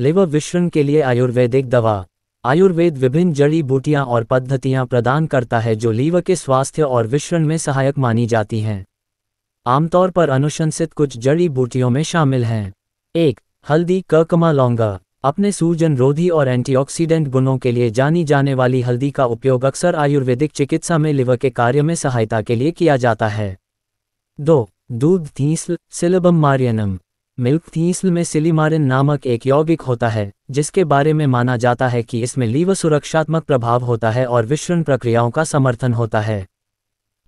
liver विश्रण के लिए आयुर्वेदिक दवा आयुर्वेद विभिन्न जड़ी बूटियां और पद्धतियां प्रदान करता है जो लीवर के स्वास्थ्य और विश्रण में सहायक मानी जाती हैं आमतौर पर अनुशंसित कुछ जड़ी बूटियों में शामिल हैं एक हल्दी कर्कमा लौंगा अपने सूजन रोधी और एंटीऑक्सीडेंट गुणों के लिए जानी जाने वाली हल्दी का उपयोग अक्सर आयुर्वेदिक चिकित्सा में लिवर के कार्य में सहायता के लिए किया जाता है दो दूध थीसल सिलबम मारियनम मिल्क में सिलीमारिन नामक एक यौगिक होता है जिसके बारे में माना जाता है कि इसमें लीव सुरक्षात्मक प्रभाव होता है और विश्रण प्रक्रियाओं का समर्थन होता है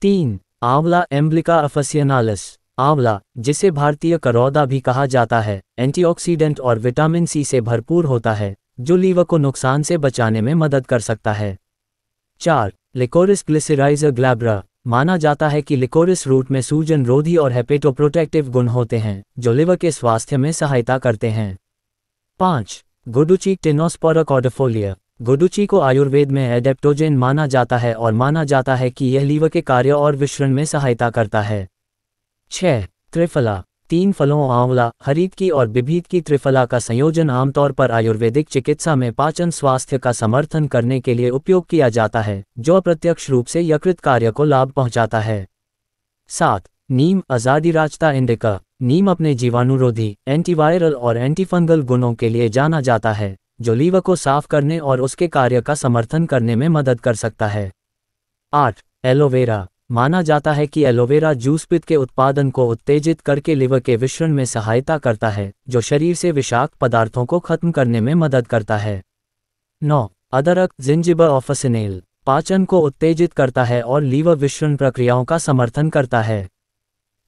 तीन आंवला एम्ब्लिका अफसियनालिस आंवला जिसे भारतीय करौदा भी कहा जाता है एंटीऑक्सीडेंट और विटामिन सी से भरपूर होता है जो लीव को नुकसान से बचाने में मदद कर सकता है चार लिकोरिस ग्लिसराइजर ग्लैब्रा माना जाता है कि लिकोरिस रूट में सूजन रोधी और हेपेटोप्रोटेक्टिव गुण होते हैं जो लिवर के स्वास्थ्य में सहायता करते हैं पांच गुडुची टिनोस्पोरक ऑडोफोलिया गुडुची को आयुर्वेद में एडेप्टोजेन माना जाता है और माना जाता है कि यह लीवर के कार्य और विश्रण में सहायता करता है छह त्रिफला तीन फलों आंवला हरीत की और बिभीत की त्रिफला का संयोजन आमतौर पर आयुर्वेदिक चिकित्सा में पाचन स्वास्थ्य का समर्थन करने के लिए उपयोग किया जाता है जो अप्रत्यक्ष रूप से यकृत कार्य को लाभ पहुंचाता है सात नीम आजादी राजता इंडिका नीम अपने जीवाणुरोधी एंटीवायरल और एंटीफंगल गुणों के लिए जाना जाता है जो लीवर को साफ करने और उसके कार्य का समर्थन करने में मदद कर सकता है आठ एलोवेरा माना जाता है कि एलोवेरा जूस पित्त के उत्पादन को उत्तेजित करके लिवर के विश्रण में सहायता करता है जो शरीर से विषाक्त पदार्थों को खत्म करने में मदद करता है नौ अदरक जिंजिबर ऑफसिनेल पाचन को उत्तेजित करता है और लीवर विश्रण प्रक्रियाओं का समर्थन करता है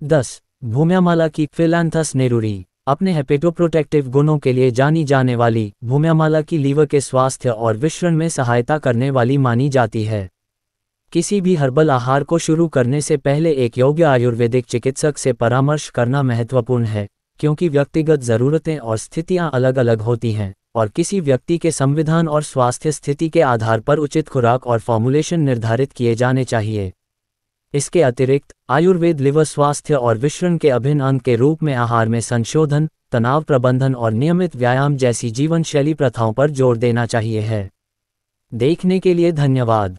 दस भूम्यामाला की फिलैंथस नेरूरी अपने हेपेटोप्रोटेक्टिव गुणों के लिए जानी जाने वाली भूम्यामाला की लीवर के स्वास्थ्य और विश्रण में सहायता करने वाली मानी जाती है किसी भी हर्बल आहार को शुरू करने से पहले एक योग्य आयुर्वेदिक चिकित्सक से परामर्श करना महत्वपूर्ण है क्योंकि व्यक्तिगत जरूरतें और स्थितियां अलग अलग होती हैं और किसी व्यक्ति के संविधान और स्वास्थ्य स्थिति के आधार पर उचित खुराक और फॉर्मुलेशन निर्धारित किए जाने चाहिए इसके अतिरिक्त आयुर्वेद लिवर स्वास्थ्य और विश्रण के अभिन्न अंग के रूप में आहार में संशोधन तनाव प्रबंधन और नियमित व्यायाम जैसी जीवन शैली प्रथाओं पर जोर देना चाहिए है देखने के लिए धन्यवाद